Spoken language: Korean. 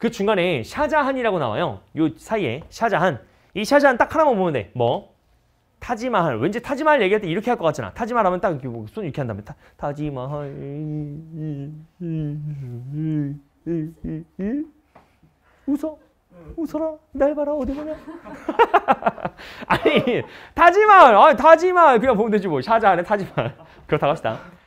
그 중간에 샤자한이라고 나와요. 요 사이에 샤자한. 이 샤자한 딱 하나만 보면 돼. 뭐? 타지마할. 왠지 타지마할 얘기할 때 이렇게 할 것 같잖아. 타지마할 하면 딱 이렇게 손 이렇게 한다음 타, 타지마할. 웃어. 웃어라. 날 봐라. 어디 보냐? 아니, 타지마할. 아 타지마할. 그냥 보면 되지 뭐. 샤자한의 타지마할. 그렇다고 합시다.